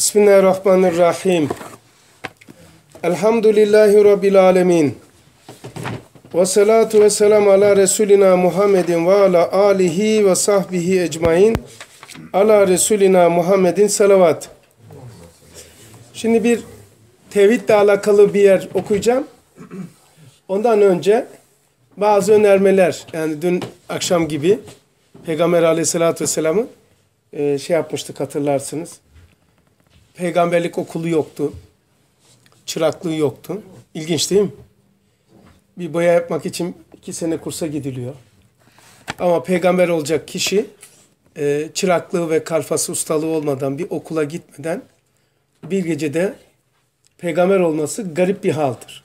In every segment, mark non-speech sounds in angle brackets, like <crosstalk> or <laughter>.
Bismillahirrahmanirrahim. Elhamdülillahi Rabbil alemin. Ve salatu ve selam ala Resulina Muhammedin ve ala alihi ve sahbihi ecmain. Ala Resulina Muhammedin salavat. Şimdi bir tevhidle alakalı bir yer okuyacağım. Ondan önce bazı önermeler yani dün akşam gibi Peygamber aleyhissalatü vesselamı e, şey yapmıştık hatırlarsınız peygamberlik okulu yoktu. Çıraklığı yoktu. İlginç değil mi? Bir boya yapmak için iki sene kursa gidiliyor. Ama peygamber olacak kişi e, çıraklığı ve kalfası ustalığı olmadan bir okula gitmeden bir gecede peygamber olması garip bir haldir.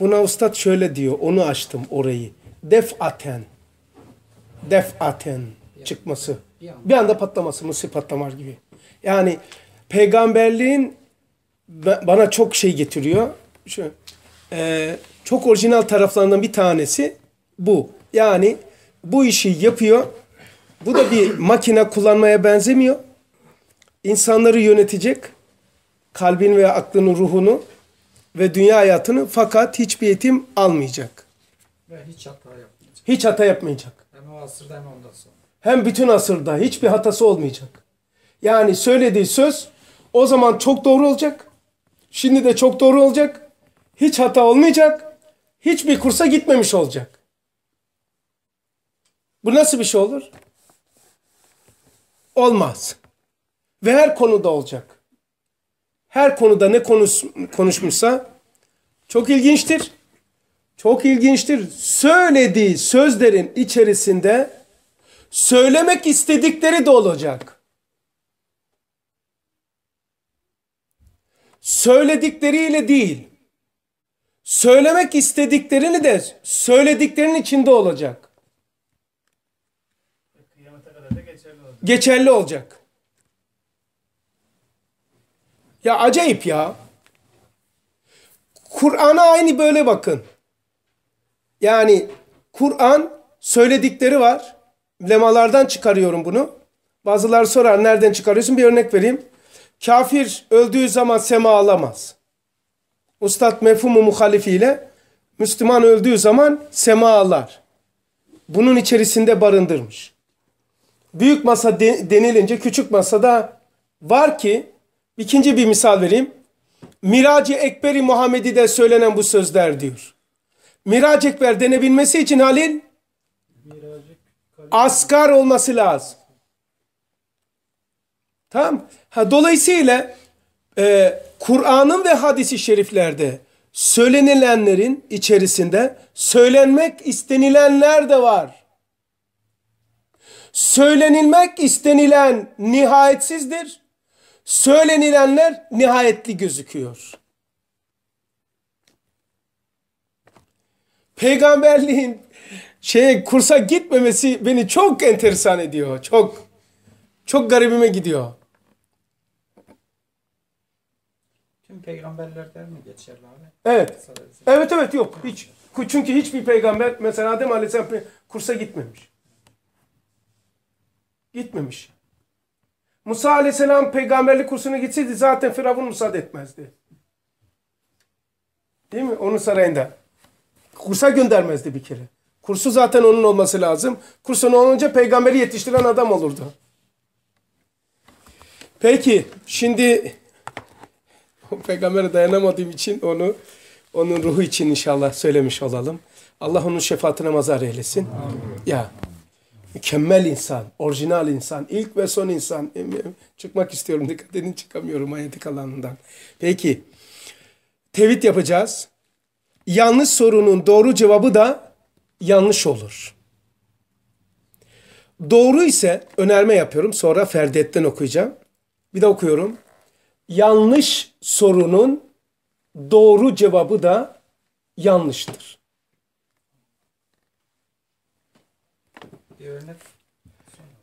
Buna ustad şöyle diyor, onu açtım orayı. Defaten, defaten çıkması. Bir anda patlaması, mısır patlamar gibi. Yani peygamberliğin bana çok şey getiriyor. Şu, e, çok orijinal taraflarından bir tanesi bu. Yani bu işi yapıyor. Bu da bir <coughs> makine kullanmaya benzemiyor. İnsanları yönetecek. Kalbin veya aklının ruhunu ve dünya hayatını fakat hiçbir eğitim almayacak. Ve hiç hata yapmayacak. Hiç hata yapmayacak. Hem o asırda hem ondan sonra. Hem bütün asırda hiçbir hatası olmayacak. Yani söylediği söz o zaman çok doğru olacak. Şimdi de çok doğru olacak. Hiç hata olmayacak. Hiçbir kursa gitmemiş olacak. Bu nasıl bir şey olur? Olmaz. Ve her konuda olacak. Her konuda ne konuş, konuşmuşsa çok ilginçtir. Çok ilginçtir. Söylediği sözlerin içerisinde söylemek istedikleri de olacak. söyledikleriyle değil, söylemek istediklerini de söylediklerinin içinde olacak. geçerli olacak. Ya acayip ya. Kur'an'a aynı böyle bakın. Yani Kur'an söyledikleri var. Lemalardan çıkarıyorum bunu. Bazıları sorar nereden çıkarıyorsun bir örnek vereyim. Kafir öldüğü zaman sema alamaz. Ustad mefhumu muhalifiyle Müslüman öldüğü zaman sema alar. Bunun içerisinde barındırmış. Büyük masa de, denilince küçük masada var ki ikinci bir misal vereyim. Miracı Ekberi Muhammedi de söylenen bu sözler diyor. Mirac Ekber denebilmesi için Halil Miracı, asgar olması lazım. Tamam. Ha, dolayısıyla e, Kur'an'ın ve hadisi şeriflerde söylenilenlerin içerisinde söylenmek istenilenler de var. Söylenilmek istenilen nihayetsizdir. Söylenilenler nihayetli gözüküyor. Peygamberliğin şey kursa gitmemesi beni çok enteresan ediyor. Çok çok garibime gidiyor. Tüm peygamberlerden mi geçerli abi? Evet. Evet evet yok. Hiç. Çünkü hiçbir peygamber mesela Adem Aleyhisselam kursa gitmemiş. Gitmemiş. Musa Aleyhisselam peygamberlik kursuna gitseydi zaten Firavun müsaade etmezdi. Değil mi? Onun sarayında. Kursa göndermezdi bir kere. Kursu zaten onun olması lazım. ne olunca peygamberi yetiştiren adam olurdu. Peki şimdi <laughs> peygambere dayanamadığım için onu onun ruhu için inşallah söylemiş olalım. Allah onun şefaatine mazar eylesin. Amin. Ya mükemmel insan, orijinal insan, ilk ve son insan. Çıkmak istiyorum dikkat edin çıkamıyorum ayetik alanından. Peki tevhid yapacağız. Yanlış sorunun doğru cevabı da yanlış olur. Doğru ise önerme yapıyorum sonra ferdetten okuyacağım. Bir de okuyorum. Yanlış sorunun doğru cevabı da yanlıştır.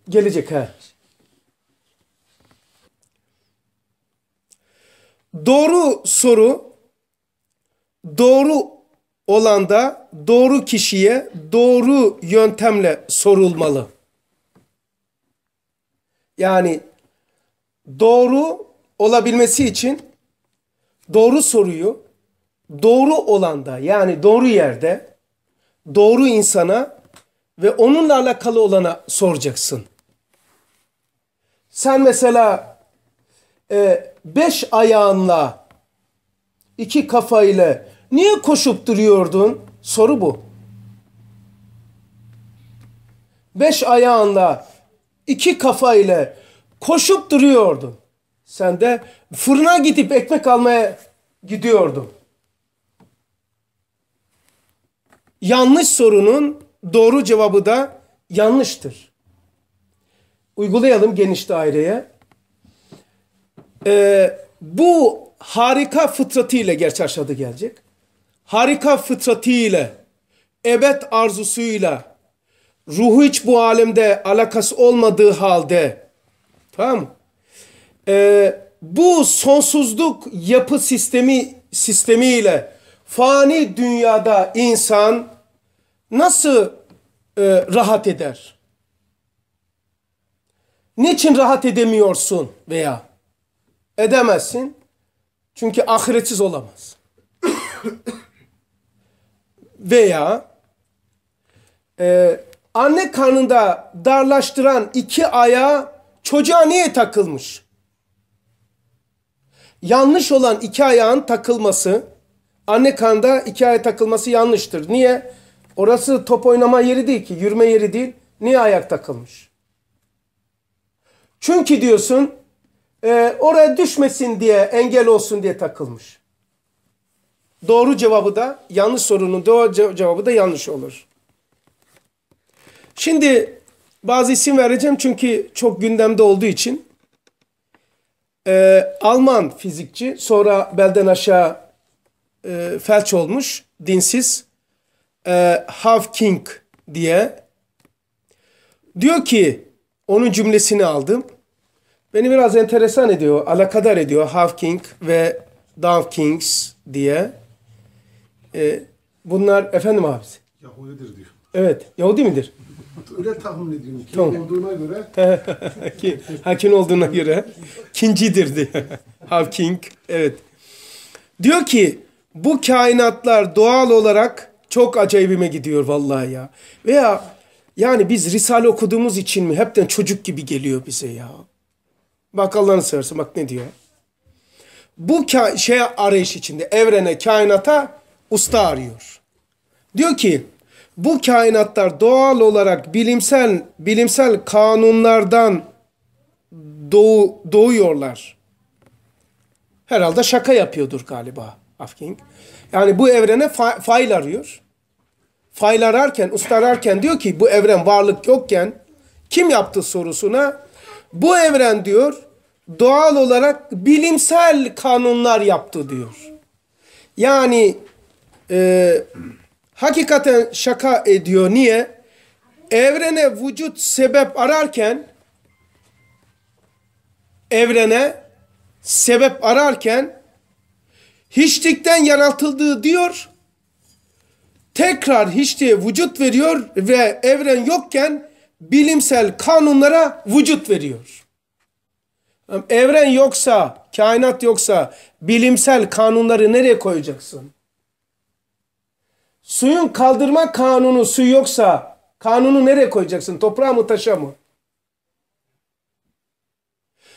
Gelecek ha. Doğru soru doğru olanda doğru kişiye doğru yöntemle sorulmalı. Yani doğru olabilmesi için doğru soruyu doğru olanda yani doğru yerde doğru insana ve onunla alakalı olana soracaksın. Sen mesela e, beş ayağınla iki kafayla niye koşup duruyordun? Soru bu. Beş ayağınla iki kafayla Koşup duruyordun. Sen de fırına gidip ekmek almaya gidiyordun. Yanlış sorunun doğru cevabı da yanlıştır. Uygulayalım geniş daireye. Ee, bu harika fıtratıyla gerçi aşağıda gelecek. Harika fıtratıyla, ebed arzusuyla, ruhu hiç bu alemde alakası olmadığı halde Tamam mı? Ee, bu sonsuzluk yapı sistemi sistemiyle fani dünyada insan nasıl e, rahat eder? Niçin rahat edemiyorsun veya edemezsin? Çünkü ahiretsiz olamaz. <coughs> veya e, anne karnında darlaştıran iki aya çocuğa niye takılmış? Yanlış olan iki ayağın takılması, anne kanda iki ayağa takılması yanlıştır. Niye? Orası top oynama yeri değil ki, yürüme yeri değil. Niye ayak takılmış? Çünkü diyorsun e, oraya düşmesin diye, engel olsun diye takılmış. Doğru cevabı da yanlış sorunun doğru cevabı da yanlış olur. Şimdi bazı isim vereceğim çünkü çok gündemde olduğu için. Ee, Alman fizikçi sonra belden aşağı e, felç olmuş dinsiz e, Hawking diye diyor ki onun cümlesini aldım. Beni biraz enteresan ediyor, alakadar ediyor Hawking ve Dawkins diye. E, bunlar efendim abisi. Yahudidir diyor. Evet, Yahudi midir? Öyle tahmin ediyorum. kim Tamam. olduğuna göre <laughs> Ki- Hakin olduğuna göre kincidir diye. <laughs> Hawking. Evet. Diyor ki bu kainatlar doğal olarak çok acayibime gidiyor vallahi ya. Veya yani biz Risale okuduğumuz için mi hepten çocuk gibi geliyor bize ya. Bak Allah'ını seversen bak ne diyor. Bu ka- şey, arayış içinde evrene kainata usta arıyor. Diyor ki bu kainatlar doğal olarak bilimsel bilimsel kanunlardan doğu, doğuyorlar. Herhalde şaka yapıyordur galiba Afking. Yani bu evrene fa fail arıyor. Fail ararken, ustararken diyor ki bu evren varlık yokken kim yaptı sorusuna bu evren diyor doğal olarak bilimsel kanunlar yaptı diyor. Yani eee hakikaten şaka ediyor. Niye? Evrene vücut sebep ararken evrene sebep ararken hiçlikten yaratıldığı diyor. Tekrar hiçliğe vücut veriyor ve evren yokken bilimsel kanunlara vücut veriyor. Evren yoksa, kainat yoksa bilimsel kanunları nereye koyacaksın? Suyun kaldırma kanunu su yoksa kanunu nereye koyacaksın? Toprağa mı taşa mı?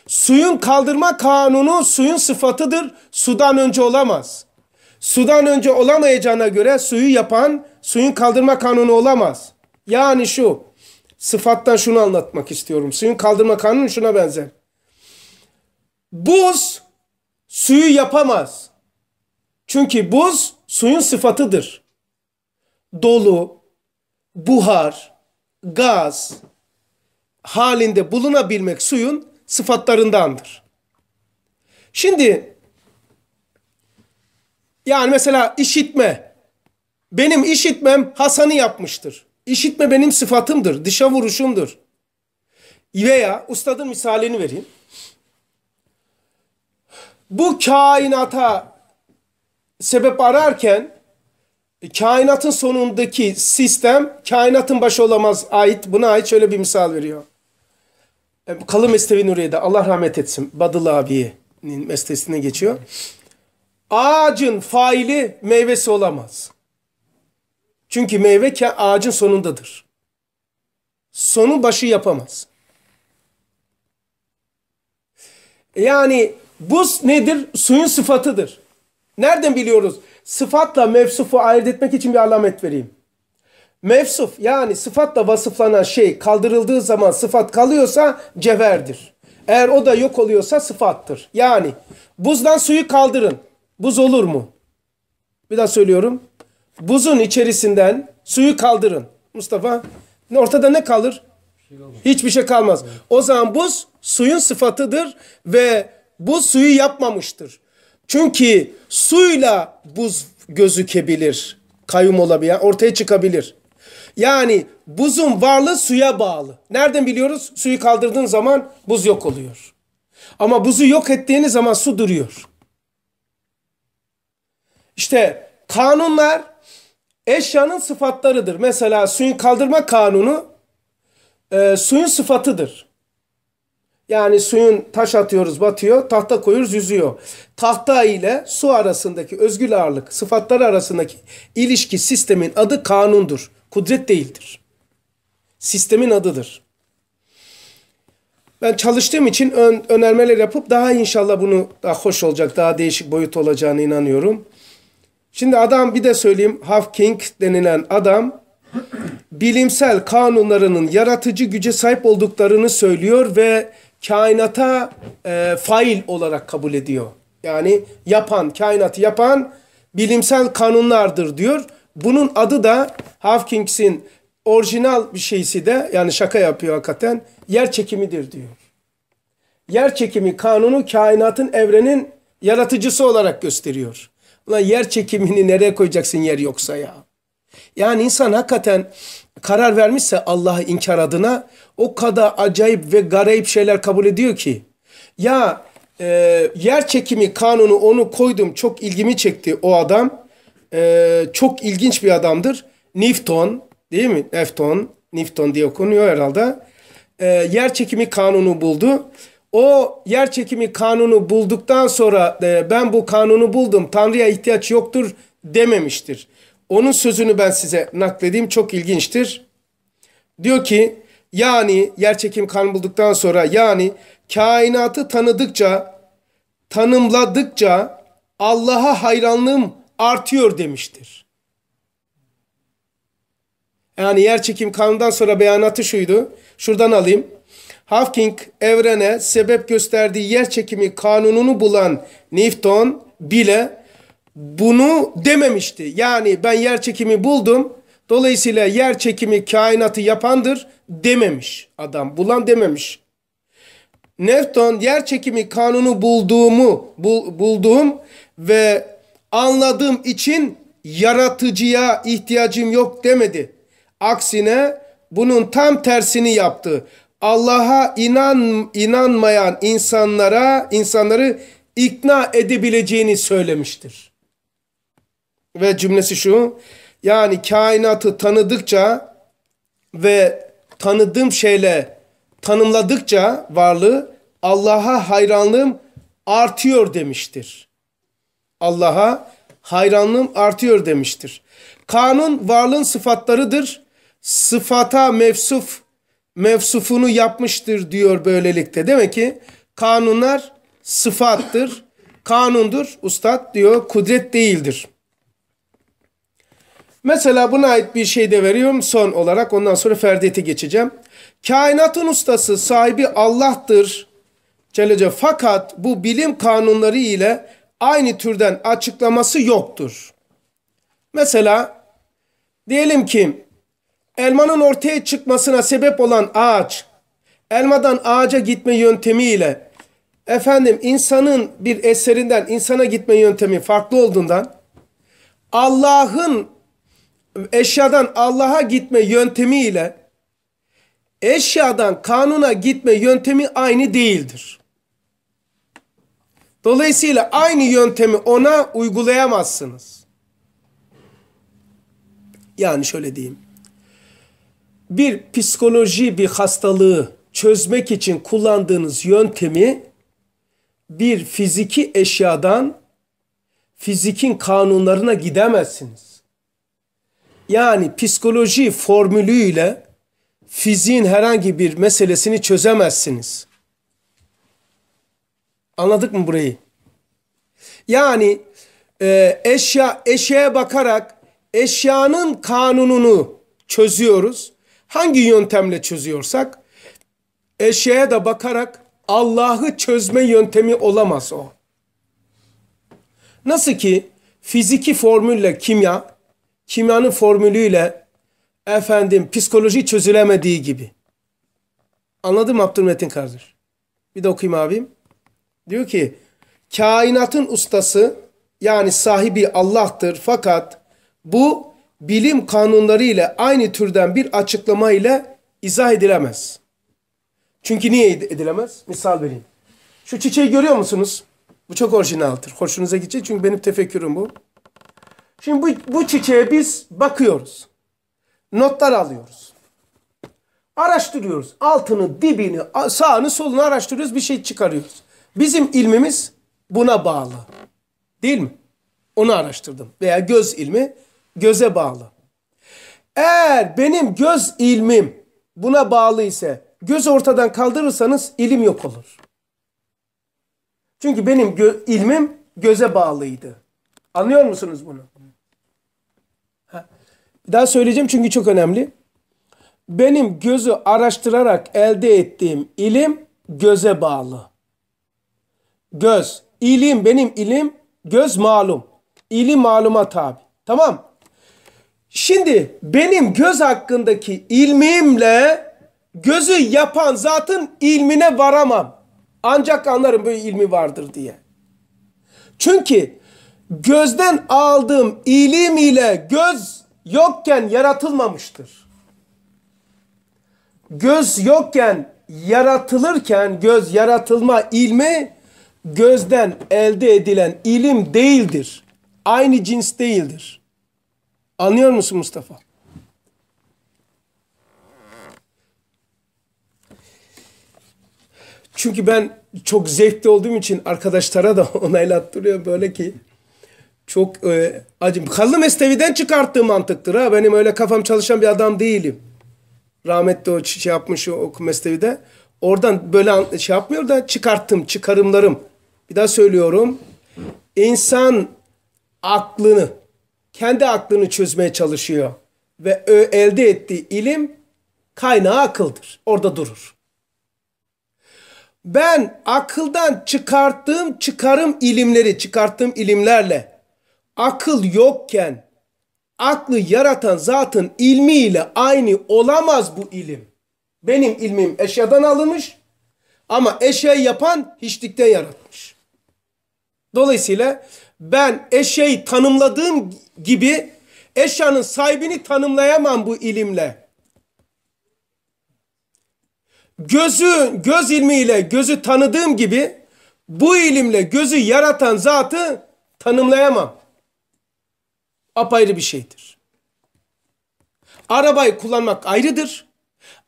Suyun kaldırma kanunu suyun sıfatıdır. Sudan önce olamaz. Sudan önce olamayacağına göre suyu yapan suyun kaldırma kanunu olamaz. Yani şu sıfattan şunu anlatmak istiyorum. Suyun kaldırma kanunu şuna benzer. Buz suyu yapamaz. Çünkü buz suyun sıfatıdır dolu, buhar, gaz halinde bulunabilmek suyun sıfatlarındandır. Şimdi yani mesela işitme. Benim işitmem Hasan'ı yapmıştır. İşitme benim sıfatımdır, dışa vuruşumdur. Veya ustadın misalini vereyim. Bu kainata sebep ararken e, kainatın sonundaki sistem kainatın başı olamaz ait. Buna ait şöyle bir misal veriyor. E, kalın Mestevi Nuriye'de Allah rahmet etsin Badıl abi'nin mestesine geçiyor. Ağacın faili meyvesi olamaz. Çünkü meyve ağacın sonundadır. Sonu başı yapamaz. E, yani buz nedir? Suyun sıfatıdır. Nereden biliyoruz? sıfatla mevsufu ayırt etmek için bir alamet vereyim. Mevsuf yani sıfatla vasıflanan şey kaldırıldığı zaman sıfat kalıyorsa ceverdir. Eğer o da yok oluyorsa sıfattır. Yani buzdan suyu kaldırın. Buz olur mu? Bir daha söylüyorum. Buzun içerisinden suyu kaldırın. Mustafa ortada ne kalır? Hiçbir şey kalmaz. O zaman buz suyun sıfatıdır ve bu suyu yapmamıştır. Çünkü suyla buz gözükebilir. Kayyum olabilir, ortaya çıkabilir. Yani buzun varlığı suya bağlı. Nereden biliyoruz? Suyu kaldırdığın zaman buz yok oluyor. Ama buzu yok ettiğiniz zaman su duruyor. İşte kanunlar eşyanın sıfatlarıdır. Mesela suyun kaldırma kanunu e, suyun sıfatıdır. Yani suyun taş atıyoruz batıyor, tahta koyuyoruz yüzüyor. Tahta ile su arasındaki özgül ağırlık sıfatları arasındaki ilişki sistemin adı kanundur. Kudret değildir. Sistemin adıdır. Ben çalıştığım için ön, önermeler yapıp daha inşallah bunu daha hoş olacak, daha değişik boyut olacağını inanıyorum. Şimdi adam bir de söyleyeyim Hawking denilen adam bilimsel kanunlarının yaratıcı güce sahip olduklarını söylüyor ve kainata e, fail olarak kabul ediyor. Yani yapan, kainatı yapan bilimsel kanunlardır diyor. Bunun adı da Hawkings'in orijinal bir şeysi de yani şaka yapıyor hakikaten yer çekimidir diyor. Yer çekimi kanunu kainatın evrenin yaratıcısı olarak gösteriyor. Ulan yer çekimini nereye koyacaksın yer yoksa ya? Yani insan hakikaten karar vermişse Allah'ı inkar adına o kadar acayip ve garayip şeyler kabul ediyor ki. Ya e, yer çekimi kanunu onu koydum çok ilgimi çekti o adam. E, çok ilginç bir adamdır. Newton değil mi? Newton, Newton diye okunuyor herhalde. E, yer çekimi kanunu buldu. O yer çekimi kanunu bulduktan sonra e, ben bu kanunu buldum. Tanrı'ya ihtiyaç yoktur dememiştir. Onun sözünü ben size nakledeyim çok ilginçtir. Diyor ki yani yerçekim kan bulduktan sonra yani kainatı tanıdıkça tanımladıkça Allah'a hayranlığım artıyor demiştir. Yani yerçekim kanundan sonra beyanatı şuydu. Şuradan alayım. Hawking evrene sebep gösterdiği yerçekimi kanununu bulan Newton bile bunu dememişti. Yani ben yer çekimi buldum. Dolayısıyla yer çekimi kainatı yapandır dememiş adam. Bulan dememiş. Newton yer çekimi kanunu bulduğumu bul, bulduğum ve anladığım için yaratıcıya ihtiyacım yok demedi. Aksine bunun tam tersini yaptı. Allah'a inan inanmayan insanlara insanları ikna edebileceğini söylemiştir. Ve cümlesi şu. Yani kainatı tanıdıkça ve tanıdığım şeyle tanımladıkça varlığı Allah'a hayranlığım artıyor demiştir. Allah'a hayranlığım artıyor demiştir. Kanun varlığın sıfatlarıdır. Sıfata mevsuf mevsufunu yapmıştır diyor böylelikle. Demek ki kanunlar sıfattır, kanundur. Ustad diyor kudret değildir. Mesela buna ait bir şey de veriyorum son olarak ondan sonra ferdiyete geçeceğim. Kainatın ustası sahibi Allah'tır. Cellece fakat bu bilim kanunları ile aynı türden açıklaması yoktur. Mesela diyelim ki elmanın ortaya çıkmasına sebep olan ağaç, elmadan ağaca gitme yöntemi ile efendim insanın bir eserinden insana gitme yöntemi farklı olduğundan Allah'ın eşyadan Allah'a gitme yöntemi ile eşyadan kanuna gitme yöntemi aynı değildir. Dolayısıyla aynı yöntemi ona uygulayamazsınız. Yani şöyle diyeyim. Bir psikoloji bir hastalığı çözmek için kullandığınız yöntemi bir fiziki eşyadan fizikin kanunlarına gidemezsiniz. Yani psikoloji formülüyle fiziğin herhangi bir meselesini çözemezsiniz. Anladık mı burayı? Yani e, eşya eşeğe bakarak eşyanın kanununu çözüyoruz. Hangi yöntemle çözüyorsak eşeğe de bakarak Allah'ı çözme yöntemi olamaz o. Nasıl ki fiziki formülle kimya kimyanın formülüyle efendim psikoloji çözülemediği gibi. anladım mı Abdülmetin kardeş? Bir de okuyayım abim. Diyor ki kainatın ustası yani sahibi Allah'tır fakat bu bilim kanunları ile aynı türden bir açıklama ile izah edilemez. Çünkü niye edilemez? Misal vereyim. Şu çiçeği görüyor musunuz? Bu çok orijinaldir. Hoşunuza gidecek çünkü benim tefekkürüm bu. Şimdi bu, bu çiçeğe biz bakıyoruz. Notlar alıyoruz. Araştırıyoruz. Altını, dibini, sağını, solunu araştırıyoruz. Bir şey çıkarıyoruz. Bizim ilmimiz buna bağlı. Değil mi? Onu araştırdım. Veya göz ilmi göze bağlı. Eğer benim göz ilmim buna bağlı ise göz ortadan kaldırırsanız ilim yok olur. Çünkü benim gö ilmim göze bağlıydı. Anlıyor musunuz bunu? daha söyleyeceğim çünkü çok önemli. Benim gözü araştırarak elde ettiğim ilim göze bağlı. Göz, ilim benim ilim, göz malum. İlim maluma tabi. Tamam. Şimdi benim göz hakkındaki ilmimle gözü yapan zatın ilmine varamam. Ancak anlarım böyle ilmi vardır diye. Çünkü gözden aldığım ilim ile göz yokken yaratılmamıştır. Göz yokken yaratılırken göz yaratılma ilmi gözden elde edilen ilim değildir. Aynı cins değildir. Anlıyor musun Mustafa? Çünkü ben çok zevkli olduğum için arkadaşlara da <laughs> onaylattırıyor böyle ki çok e, acım. Kalı Mestevi'den çıkarttığı mantıktır ha. Benim öyle kafam çalışan bir adam değilim. Rahmetli o şey yapmış o Mestevi'de. Oradan böyle şey yapmıyor da çıkarttım, çıkarımlarım. Bir daha söylüyorum. İnsan aklını, kendi aklını çözmeye çalışıyor. Ve elde ettiği ilim kaynağı akıldır. Orada durur. Ben akıldan çıkarttığım çıkarım ilimleri, çıkarttığım ilimlerle akıl yokken aklı yaratan zatın ilmiyle aynı olamaz bu ilim. Benim ilmim eşyadan alınmış ama eşeği yapan hiçlikten yaratmış. Dolayısıyla ben eşeği tanımladığım gibi eşyanın sahibini tanımlayamam bu ilimle. Gözü, göz ilmiyle gözü tanıdığım gibi bu ilimle gözü yaratan zatı tanımlayamam apayrı bir şeydir. Arabayı kullanmak ayrıdır.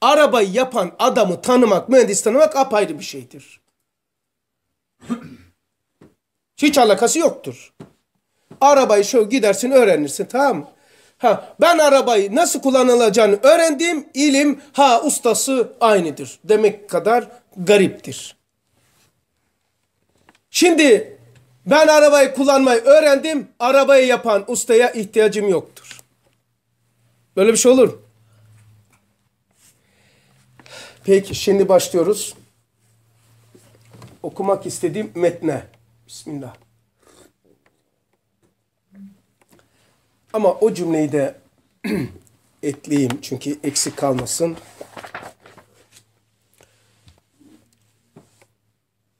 Arabayı yapan adamı tanımak, mühendis tanımak apayrı bir şeydir. <clears throat> Hiç alakası yoktur. Arabayı şöyle gidersin öğrenirsin tamam mı? Ha, ben arabayı nasıl kullanılacağını öğrendim. ilim ha ustası aynıdır. Demek kadar gariptir. Şimdi ben arabayı kullanmayı öğrendim. Arabayı yapan ustaya ihtiyacım yoktur. Böyle bir şey olur mu? Peki şimdi başlıyoruz. Okumak istediğim metne. Bismillah. Ama o cümleyi de <clears throat> ekleyeyim çünkü eksik kalmasın.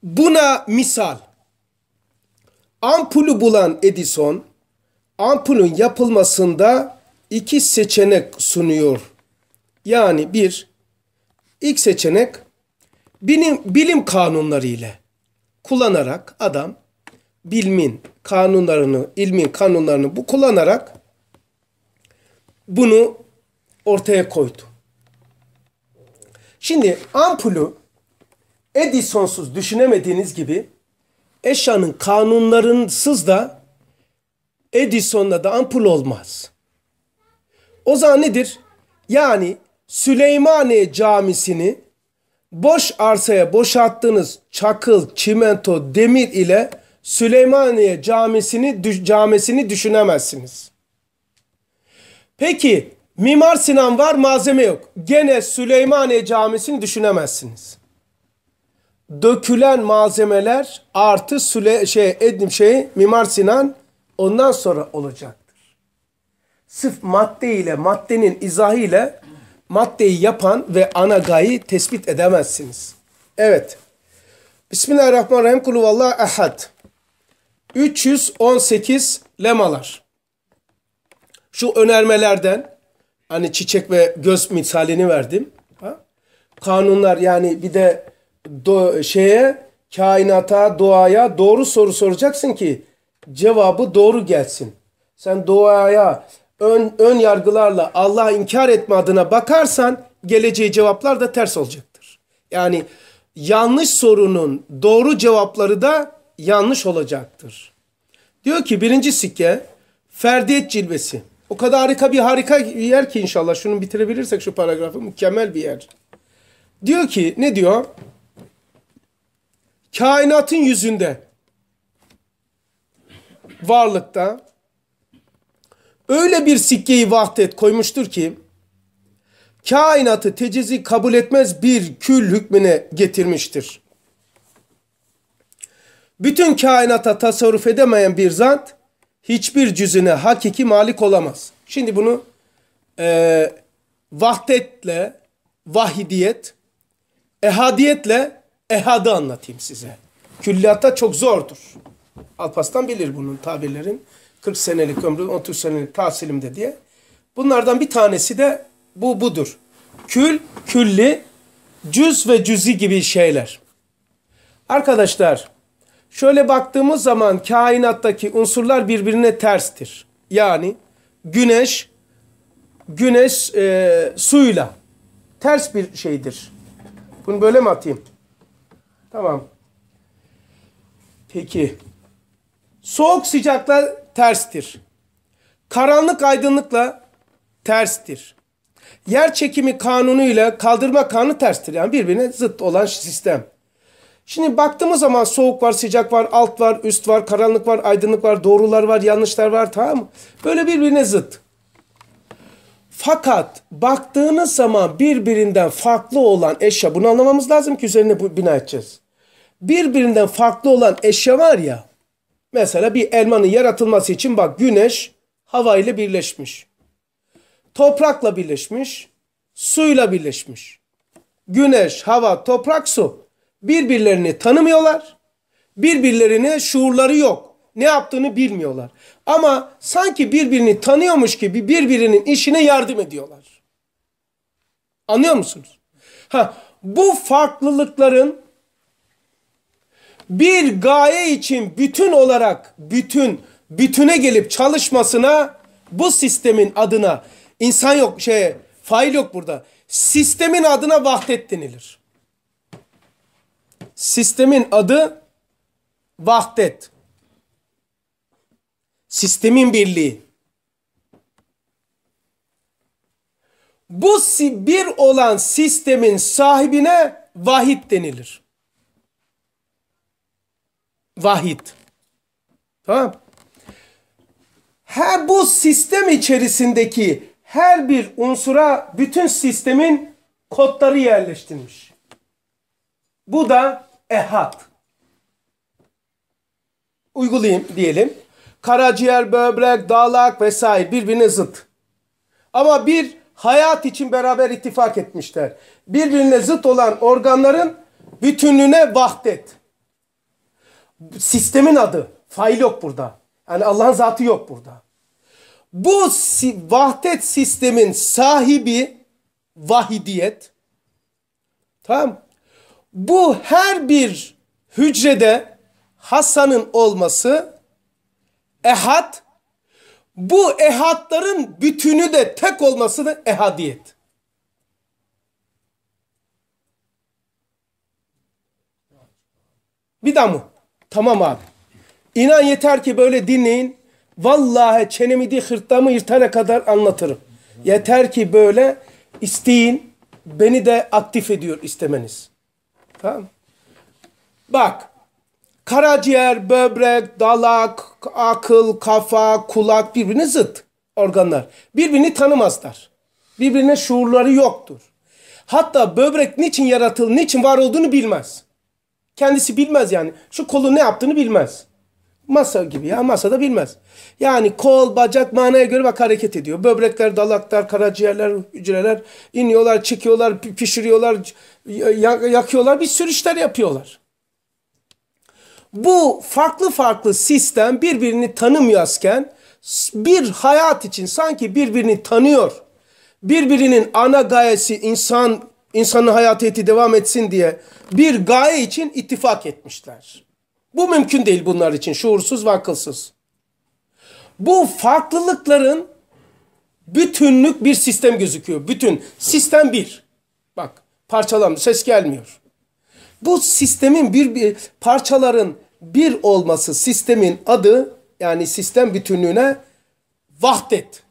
Buna misal Ampulü bulan Edison, ampulün yapılmasında iki seçenek sunuyor. Yani bir, ilk seçenek bilim, bilim kanunları ile kullanarak adam bilimin kanunlarını, ilmin kanunlarını bu kullanarak bunu ortaya koydu. Şimdi ampulü Edison'suz düşünemediğiniz gibi Eşya'nın kanunlarınsız da Edison'la da ampul olmaz. O zaman nedir? Yani Süleymaniye Camisi'ni boş arsaya boşalttığınız çakıl, çimento, demir ile Süleymaniye Camisi'ni camisini düşünemezsiniz. Peki Mimar Sinan var malzeme yok. Gene Süleymaniye Camisi'ni düşünemezsiniz dökülen malzemeler artı Süle şey edim şey Mimar Sinan ondan sonra olacaktır. Sıf madde ile maddenin izahı ile maddeyi yapan ve ana gayi tespit edemezsiniz. Evet. Bismillahirrahmanirrahim. Kulu vallahi ehad. 318 lemalar. Şu önermelerden hani çiçek ve göz misalini verdim. Ha? Kanunlar yani bir de do, şeye, kainata, duaya doğru soru soracaksın ki cevabı doğru gelsin. Sen duaya ön, ön yargılarla Allah'a inkar etme adına bakarsan geleceği cevaplar da ters olacaktır. Yani yanlış sorunun doğru cevapları da yanlış olacaktır. Diyor ki birinci sikke ferdiyet cilvesi. O kadar harika bir harika bir yer ki inşallah şunu bitirebilirsek şu paragrafı mükemmel bir yer. Diyor ki ne diyor? kainatın yüzünde varlıkta öyle bir sikkeyi vahdet koymuştur ki kainatı tecizi kabul etmez bir kül hükmüne getirmiştir. Bütün kainata tasarruf edemeyen bir zat hiçbir cüzüne hakiki malik olamaz. Şimdi bunu e, vahdetle, vahidiyet, ehadiyetle Ehad'ı anlatayım size. Külliyata çok zordur. Alpas'tan bilir bunun tabirlerin. 40 senelik ömrüm, 30 senelik tahsilimde diye. Bunlardan bir tanesi de bu budur. Kül, külli, cüz ve cüzi gibi şeyler. Arkadaşlar, şöyle baktığımız zaman kainattaki unsurlar birbirine terstir. Yani güneş, güneş e, suyla ters bir şeydir. Bunu böyle mi atayım? Tamam. Peki. Soğuk sıcakla terstir. Karanlık aydınlıkla terstir. Yer çekimi kanunuyla kaldırma kanunu terstir. Yani birbirine zıt olan sistem. Şimdi baktığımız zaman soğuk var, sıcak var, alt var, üst var, karanlık var, aydınlık var, doğrular var, yanlışlar var tamam mı? Böyle birbirine zıt. Fakat baktığınız zaman birbirinden farklı olan eşya, bunu anlamamız lazım ki üzerine bina edeceğiz. Birbirinden farklı olan eşya var ya, mesela bir elmanın yaratılması için bak güneş hava ile birleşmiş. Toprakla birleşmiş, suyla birleşmiş. Güneş, hava, toprak, su birbirlerini tanımıyorlar. Birbirlerine şuurları yok. Ne yaptığını bilmiyorlar. Ama sanki birbirini tanıyormuş gibi birbirinin işine yardım ediyorlar. Anlıyor musunuz? Ha, bu farklılıkların bir gaye için bütün olarak bütün bütüne gelip çalışmasına bu sistemin adına insan yok şey fail yok burada. Sistemin adına vahdet denilir. Sistemin adı vahdet. Sistemin birliği. Bu bir olan sistemin sahibine vahid denilir. Vahid. Tamam. Her bu sistem içerisindeki her bir unsura bütün sistemin kodları yerleştirilmiş. Bu da ehad. Uygulayayım diyelim. Karaciğer, böbrek, dalak vesaire birbirine zıt. Ama bir hayat için beraber ittifak etmişler. Birbirine zıt olan organların bütünlüğüne vahdet. Sistemin adı. Fail yok burada. Yani Allah'ın zatı yok burada. Bu vahdet sistemin sahibi vahidiyet. Tamam Bu her bir hücrede Hasan'ın olması ehad. Bu ehadların bütünü de tek olması da ehadiyet. Bir daha mı? Tamam abi. İnan yeter ki böyle dinleyin. Vallahi çenemi diye hırtlamı yırtana kadar anlatırım. Yeter ki böyle isteyin. Beni de aktif ediyor istemeniz. Tamam Bak Karaciğer, böbrek, dalak, akıl, kafa, kulak birbirine zıt organlar. Birbirini tanımazlar. Birbirine şuurları yoktur. Hatta böbrek niçin yaratıldı, niçin var olduğunu bilmez. Kendisi bilmez yani. Şu kolu ne yaptığını bilmez. Masa gibi ya masada bilmez. Yani kol, bacak manaya göre bak hareket ediyor. Böbrekler, dalaklar, karaciğerler, hücreler iniyorlar, çıkıyorlar, pişiriyorlar, yakıyorlar bir sürü işler yapıyorlar. Bu farklı farklı sistem birbirini tanımıyorken bir hayat için sanki birbirini tanıyor. Birbirinin ana gayesi insan insanın hayatiyeti devam etsin diye bir gaye için ittifak etmişler. Bu mümkün değil bunlar için şuursuz ve akılsız. Bu farklılıkların bütünlük bir sistem gözüküyor. Bütün sistem bir. Bak parçalanmış ses gelmiyor. Bu sistemin bir, bir parçaların bir olması sistemin adı yani sistem bütünlüğüne vahdet,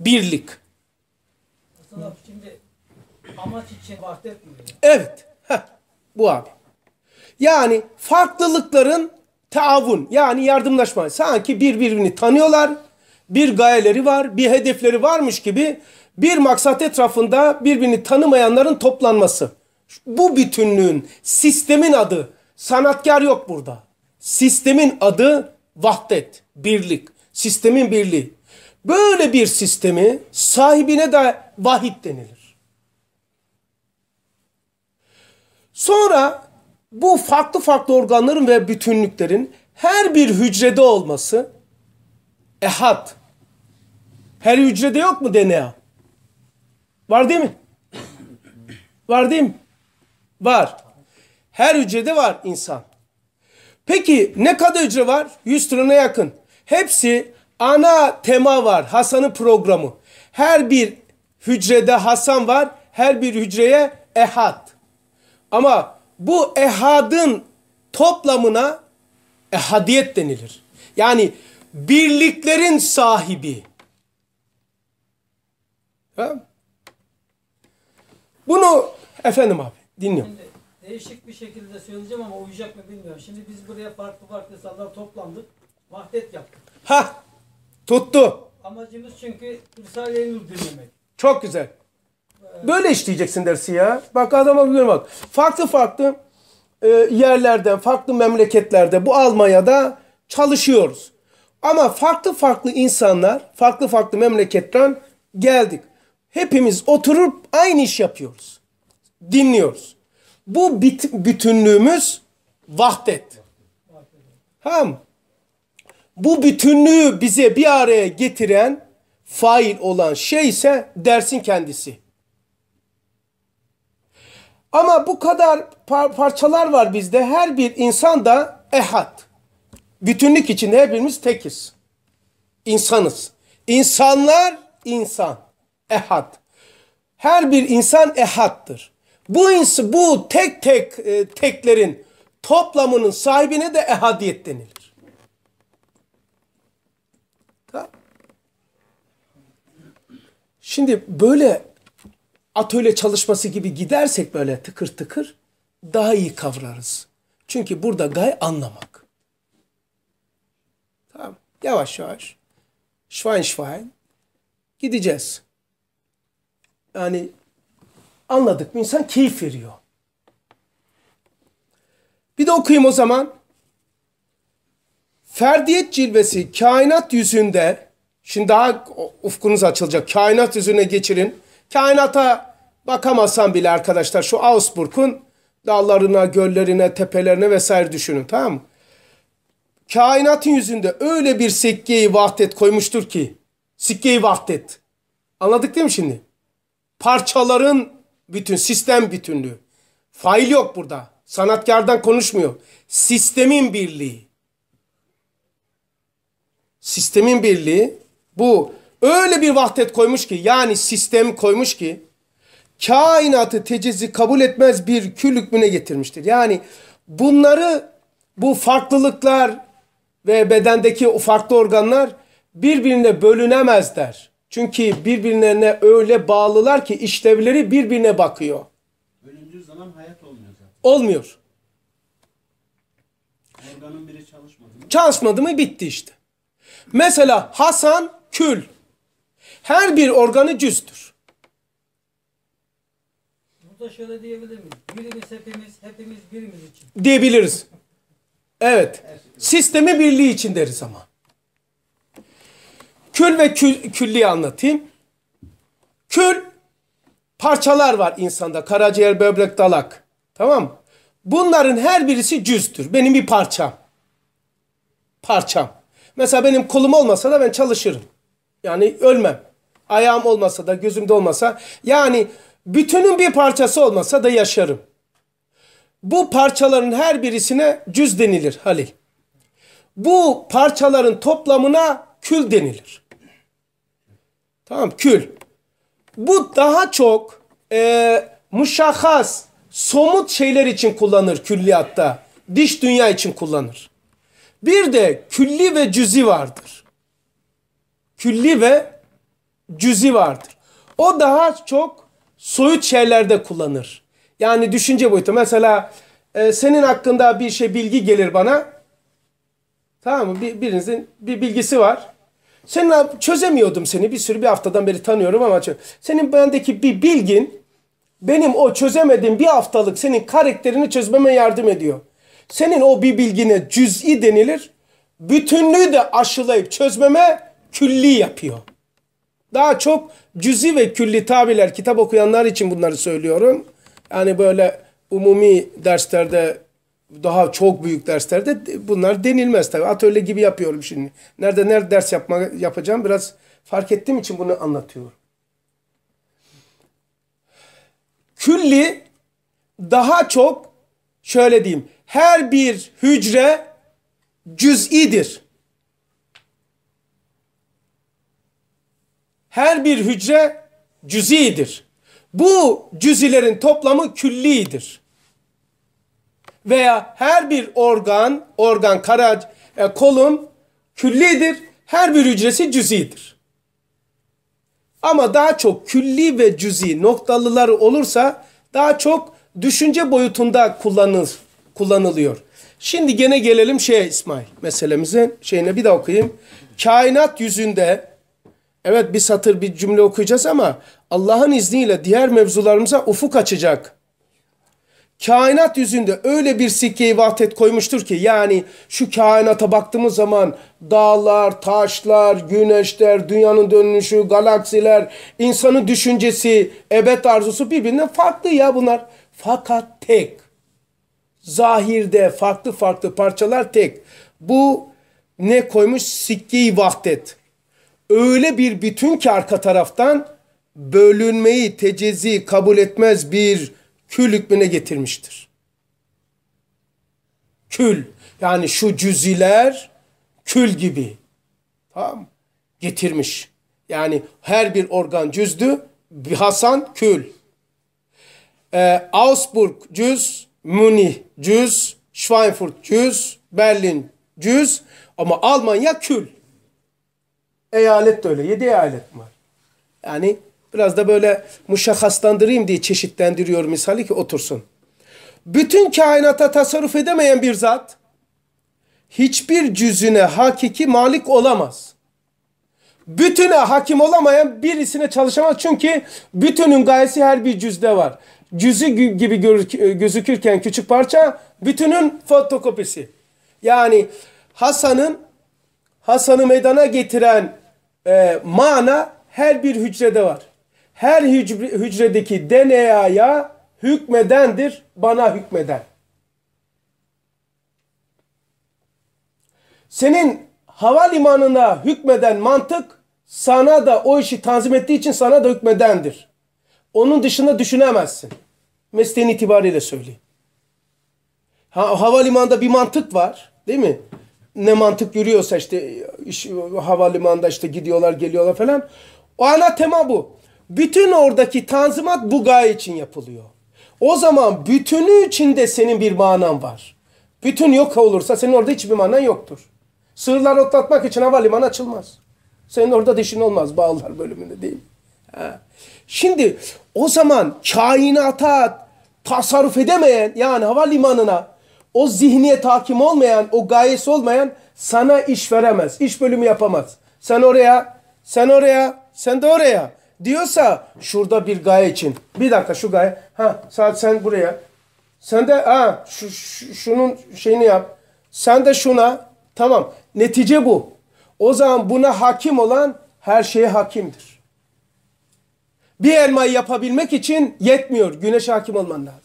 birlik. Aslında şimdi amaç için vahdet mi? Evet. Heh, bu abi. Yani farklılıkların taavun yani yardımlaşma. Sanki birbirini tanıyorlar, bir gayeleri var, bir hedefleri varmış gibi bir maksat etrafında birbirini tanımayanların toplanması. Bu bütünlüğün, sistemin adı, sanatkar yok burada. Sistemin adı vahdet, birlik, sistemin birliği. Böyle bir sistemi sahibine de vahid denilir. Sonra bu farklı farklı organların ve bütünlüklerin her bir hücrede olması ehad. Her hücrede yok mu DNA? Var değil mi? Var değil mi? Var. Her hücrede var insan. Peki ne kadar hücre var? 100 trilyona yakın. Hepsi ana tema var. Hasan'ın programı. Her bir hücrede Hasan var. Her bir hücreye ehad. Ama bu ehadın toplamına ehadiyet denilir. Yani birliklerin sahibi. Ha? Bunu efendim abi Dinliyorum. Şimdi değişik bir şekilde söyleyeceğim ama uyacak mı bilmiyorum. Şimdi biz buraya farklı farklı insanlar toplandık. Vahdet yaptık. Ha, Tuttu. Amacımız çünkü Risale-i Nur dinlemek. Çok güzel. Böyle işleyeceksin dersi ya. Bak adama biliyorum bak. Farklı farklı e, yerlerde, farklı memleketlerde bu Almanya'da çalışıyoruz. Ama farklı farklı insanlar, farklı farklı memleketten geldik. Hepimiz oturup aynı iş yapıyoruz dinliyoruz. Bu bit, bütünlüğümüz vahdet. Tamam Bu bütünlüğü bize bir araya getiren fail olan şey ise dersin kendisi. Ama bu kadar par parçalar var bizde. Her bir insan da ehad. Bütünlük içinde hepimiz tekiz. İnsanız. İnsanlar insan. Ehad. Her bir insan ehattır. Bu ins, bu tek tek e, teklerin toplamının sahibine de ehadiyet denilir. Tamam. Şimdi böyle atölye çalışması gibi gidersek böyle tıkır tıkır daha iyi kavrarız. Çünkü burada gay anlamak. Tamam. Yavaş yavaş. Şvayn şvayn. Gideceğiz. Yani anladık mı insan keyif veriyor. Bir de okuyayım o zaman. Ferdiyet cilvesi kainat yüzünde, şimdi daha ufkunuz açılacak, kainat yüzüne geçirin. Kainata bakamasan bile arkadaşlar şu Augsburg'un dağlarına, göllerine, tepelerine vesaire düşünün tamam mı? Kainatın yüzünde öyle bir sikkeyi vahdet koymuştur ki. Sikkeyi vahdet. Anladık değil mi şimdi? Parçaların bütün, sistem bütünlüğü. Fail yok burada. Sanatkardan konuşmuyor. Sistemin birliği. Sistemin birliği bu. Öyle bir vahdet koymuş ki yani sistem koymuş ki kainatı tecizi kabul etmez bir kül hükmüne getirmiştir. Yani bunları bu farklılıklar ve bedendeki farklı organlar birbirine bölünemez der. Çünkü birbirlerine öyle bağlılar ki işlevleri birbirine bakıyor. Bölündüğü zaman hayat olmuyor zaten. Olmuyor. Organın biri çalışmadı mı? Çalışmadı mı bitti işte. Mesela Hasan kül. Her bir organı cüzdür. Burada şöyle diyebilir miyim? Birimiz hepimiz, hepimiz birimiz için. Diyebiliriz. Evet. Sistemi birliği için deriz ama. Kül ve kül, külliyi anlatayım. Kül parçalar var insanda. Karaciğer, böbrek, dalak. Tamam Bunların her birisi cüzdür. Benim bir parçam. Parçam. Mesela benim kolum olmasa da ben çalışırım. Yani ölmem. Ayağım olmasa da gözümde olmasa. Yani bütünün bir parçası olmasa da yaşarım. Bu parçaların her birisine cüz denilir Halil. Bu parçaların toplamına kül denilir. Tamam kül. Bu daha çok e, muşahhas, somut şeyler için kullanır külliyatta. Diş dünya için kullanır. Bir de külli ve cüzi vardır. Külli ve cüzi vardır. O daha çok soyut şeylerde kullanır. Yani düşünce boyutu. Mesela e, senin hakkında bir şey bilgi gelir bana. Tamam mı? Bir, birinizin bir bilgisi var. Sen çözemiyordum seni bir sürü bir haftadan beri tanıyorum ama senin bendeki bir bilgin benim o çözemediğim bir haftalık senin karakterini çözmeme yardım ediyor. Senin o bir bilgine cüz'i denilir. Bütünlüğü de aşılayıp çözmeme külli yapıyor. Daha çok cüz'i ve külli tabirler kitap okuyanlar için bunları söylüyorum. Yani böyle umumi derslerde daha çok büyük derslerde bunlar denilmez tabii. Atölye gibi yapıyorum şimdi. Nerede nerede ders yapma, yapacağım biraz fark ettiğim için bunu anlatıyorum. Külli daha çok şöyle diyeyim. Her bir hücre cüz'idir. Her bir hücre cüzidir. Bu cüzilerin toplamı küllidir veya her bir organ, organ karac, e, kolun küllidir. Her bir hücresi cüzidir. Ama daha çok külli ve cüzi noktalıları olursa daha çok düşünce boyutunda kullanıl, kullanılıyor. Şimdi gene gelelim şeye İsmail meselemizin şeyine bir daha okuyayım. Kainat yüzünde evet bir satır bir cümle okuyacağız ama Allah'ın izniyle diğer mevzularımıza ufuk açacak kainat yüzünde öyle bir sikkeyi vahdet koymuştur ki yani şu kainata baktığımız zaman dağlar, taşlar, güneşler, dünyanın dönüşü, galaksiler, insanın düşüncesi, ebed arzusu birbirinden farklı ya bunlar. Fakat tek. Zahirde farklı farklı parçalar tek. Bu ne koymuş? sikkeyi vahdet. Öyle bir bütün ki arka taraftan bölünmeyi, tecezi kabul etmez bir kül hükmüne getirmiştir. Kül yani şu cüziler kül gibi tamam getirmiş. Yani her bir organ cüzdü. Hasan kül. Ee, Augsburg cüz, Münih cüz, Schweinfurt cüz, Berlin cüz ama Almanya kül. Eyalet de öyle. Yedi eyalet var. Yani Biraz da böyle muşahhaslandırayım diye çeşitlendiriyor misali ki otursun. Bütün kainata tasarruf edemeyen bir zat hiçbir cüzüne hakiki malik olamaz. Bütüne hakim olamayan birisine çalışamaz. Çünkü bütünün gayesi her bir cüzde var. Cüzü gibi gözükürken küçük parça bütünün fotokopisi. Yani Hasan'ın Hasan'ı meydana getiren e, mana her bir hücrede var her hücredeki DNA'ya hükmedendir, bana hükmeden. Senin havalimanına hükmeden mantık sana da o işi tanzim ettiği için sana da hükmedendir. Onun dışında düşünemezsin. Mesleğin itibariyle söyleyeyim. Ha, havalimanında bir mantık var değil mi? Ne mantık yürüyorsa işte iş, havalimanında işte gidiyorlar geliyorlar falan. O ana tema bu. Bütün oradaki tanzimat bu gaye için yapılıyor. O zaman bütünü içinde senin bir manan var. Bütün yok olursa senin orada hiçbir manan yoktur. Sırlar otlatmak için havalimanı açılmaz. Senin orada dişin olmaz bağlar bölümünde değil Ha. Şimdi o zaman kainata tasarruf edemeyen yani havalimanına o zihniye takim olmayan, o gayesi olmayan sana iş veremez. İş bölümü yapamaz. Sen oraya, sen oraya, sen de oraya diyorsa şurada bir gaye için. Bir dakika şu gaye. Ha saat sen buraya. Sen de ha şu, şunun şeyini yap. Sen de şuna. Tamam. Netice bu. O zaman buna hakim olan her şeye hakimdir. Bir elmayı yapabilmek için yetmiyor. Güneşe hakim olman lazım.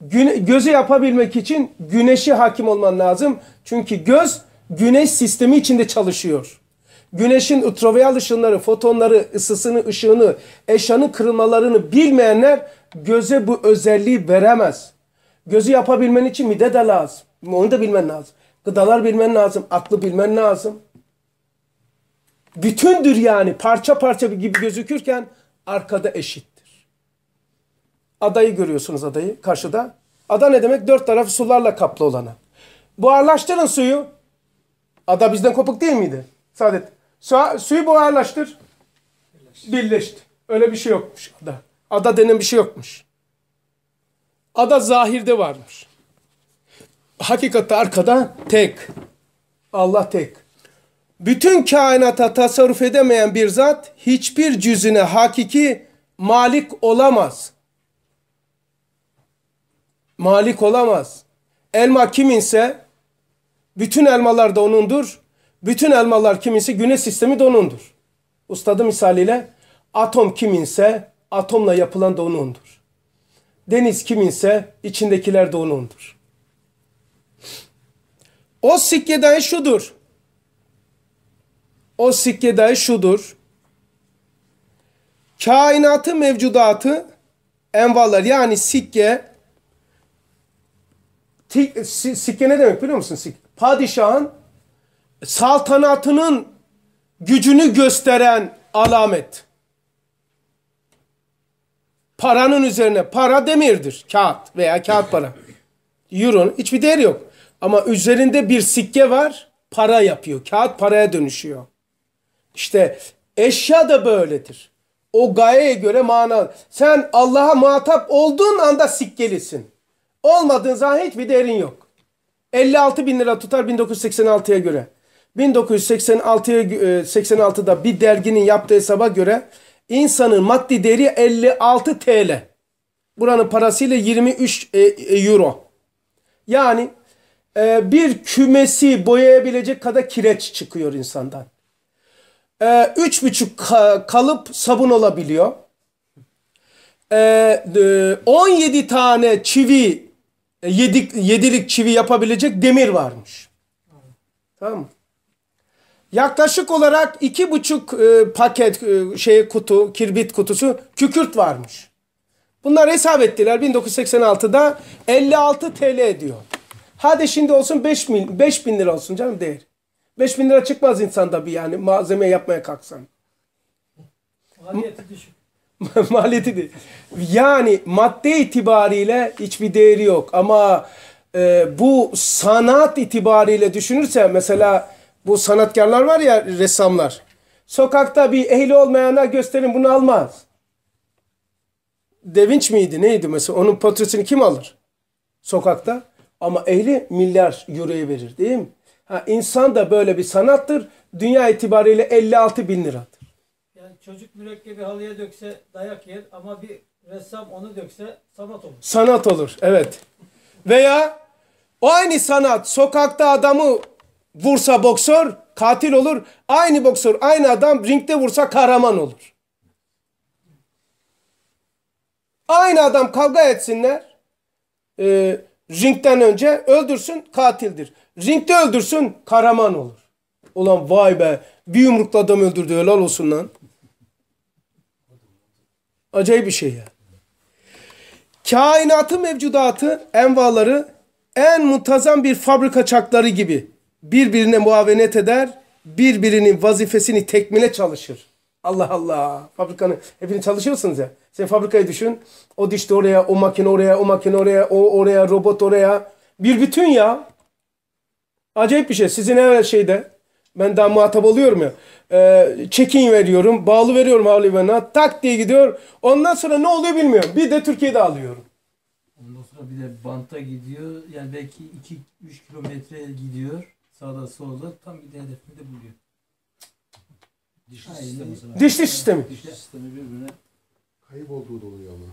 Güne, gözü yapabilmek için güneşi hakim olman lazım. Çünkü göz güneş sistemi içinde çalışıyor güneşin ultraviyol ışınları, fotonları, ısısını, ışığını, eşyanın kırılmalarını bilmeyenler göze bu özelliği veremez. Gözü yapabilmen için mide de lazım. Onu da bilmen lazım. Gıdalar bilmen lazım. Aklı bilmen lazım. Bütündür yani parça parça gibi gözükürken arkada eşittir. Adayı görüyorsunuz adayı karşıda. Ada ne demek? Dört tarafı sularla kaplı olana. Buharlaştırın suyu. Ada bizden kopuk değil miydi? Saadet Su, suyu buharlaştır. Birleşti. Öyle bir şey yokmuş ada. Ada denen bir şey yokmuş. Ada zahirde varmış. Hakikatte arkada tek. Allah tek. Bütün kainata tasarruf edemeyen bir zat hiçbir cüzüne hakiki malik olamaz. Malik olamaz. Elma kiminse bütün elmalar da onundur. Bütün elmalar kiminse güneş sistemi de onundur. Ustadı misaliyle atom kiminse atomla yapılan da onundur. Deniz kiminse içindekiler de onundur. O sikkeden şudur. O sikkeden şudur. Kainatı mevcudatı envalar yani sikke sikke ne demek biliyor musun? Sikke. Padişahın saltanatının gücünü gösteren alamet. Paranın üzerine para demirdir. Kağıt veya kağıt para. Euronun hiçbir değeri yok. Ama üzerinde bir sikke var. Para yapıyor. Kağıt paraya dönüşüyor. İşte eşya da böyledir. O gayeye göre mana. Sen Allah'a muhatap olduğun anda sikkelisin. Olmadığın zaman hiçbir değerin yok. 56 bin lira tutar 1986'ya göre. 1986 86'da e, bir derginin yaptığı hesaba göre insanın maddi değeri 56 TL. Buranın parasıyla 23 e, e, euro. Yani bir kümesi boyayabilecek kadar kireç çıkıyor insandan. Üç buçuk kalıp sabun olabiliyor. 17 tane çivi, yedik, yedilik çivi yapabilecek demir varmış. Tamam mı? Yaklaşık olarak iki buçuk e, paket e, şey kutu, kirbit kutusu kükürt varmış. Bunlar hesap ettiler 1986'da 56 TL ediyor. Hadi şimdi olsun 5 bin, 5 bin lira olsun canım değer. 5 bin lira çıkmaz insanda bir yani malzeme yapmaya kalksan. Maliyeti düşük. <laughs> Maliyeti değil. Yani madde itibariyle hiçbir değeri yok. Ama e, bu sanat itibariyle düşünürse mesela bu sanatkarlar var ya ressamlar. Sokakta bir ehli olmayana gösterin bunu almaz. Devinç miydi neydi mesela onun portresini kim alır? Sokakta. Ama ehli milyar euroya verir değil mi? Ha, insan da böyle bir sanattır. Dünya itibariyle 56 bin liradır. Yani çocuk mürekkebi halıya dökse dayak yer ama bir ressam onu dökse sanat olur. Sanat olur evet. Veya o aynı sanat sokakta adamı vursa boksör katil olur. Aynı boksör, aynı adam ringde vursa kahraman olur. Aynı adam kavga etsinler. E, ringden önce öldürsün katildir. Ringde öldürsün kahraman olur. Ulan vay be bir yumrukla adam öldürdü helal olsun lan. Acayip bir şey ya. Yani. Kainatı mevcudatı, envaları en muntazam bir fabrika çakları gibi birbirine muavenet eder, birbirinin vazifesini tekmile çalışır. Allah Allah. Fabrikanın hepiniz çalışıyorsunuz ya. Sen fabrikayı düşün. O dişti oraya, o makine oraya, o makine oraya, o oraya, robot oraya. Bir bütün ya. Acayip bir şey. Sizin her şeyde ben daha muhatap oluyorum ya. Ee, check-in veriyorum. Bağlı veriyorum havlimanına. Tak diye gidiyor. Ondan sonra ne oluyor bilmiyorum. Bir de Türkiye'de alıyorum. Ondan sonra bir de banta gidiyor. Yani belki 2-3 kilometre gidiyor sağda solda tam bir de hedefini de buluyor. Dişli Aynen. sistemi Dişli sistemi. Dişli sistemi birbirine kaybolduğu da oluyor ama.